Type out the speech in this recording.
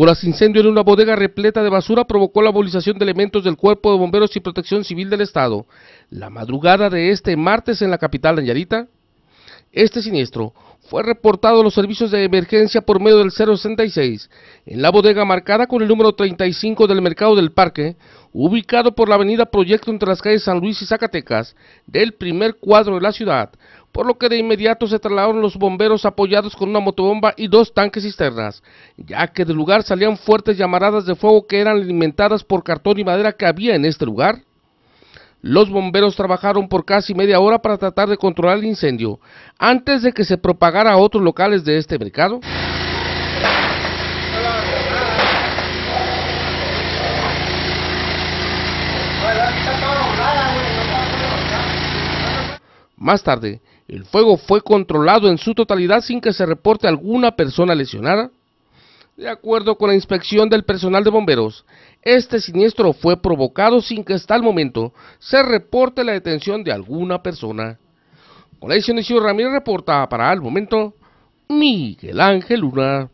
Honduras, incendio en una bodega repleta de basura provocó la movilización de elementos del Cuerpo de Bomberos y Protección Civil del Estado. La madrugada de este martes en la capital de Añadita? este siniestro fue reportado a los servicios de emergencia por medio del 066 en la bodega marcada con el número 35 del Mercado del Parque, ubicado por la avenida Proyecto entre las calles San Luis y Zacatecas, del primer cuadro de la ciudad, por lo que de inmediato se trasladaron los bomberos apoyados con una motobomba y dos tanques cisternas, ya que del lugar salían fuertes llamaradas de fuego que eran alimentadas por cartón y madera que había en este lugar. Los bomberos trabajaron por casi media hora para tratar de controlar el incendio, antes de que se propagara a otros locales de este mercado. Más tarde, el fuego fue controlado en su totalidad sin que se reporte alguna persona lesionada. De acuerdo con la inspección del personal de bomberos, este siniestro fue provocado sin que hasta el momento se reporte la detención de alguna persona. Ciudad Ramírez reporta para el momento Miguel Ángel Luna.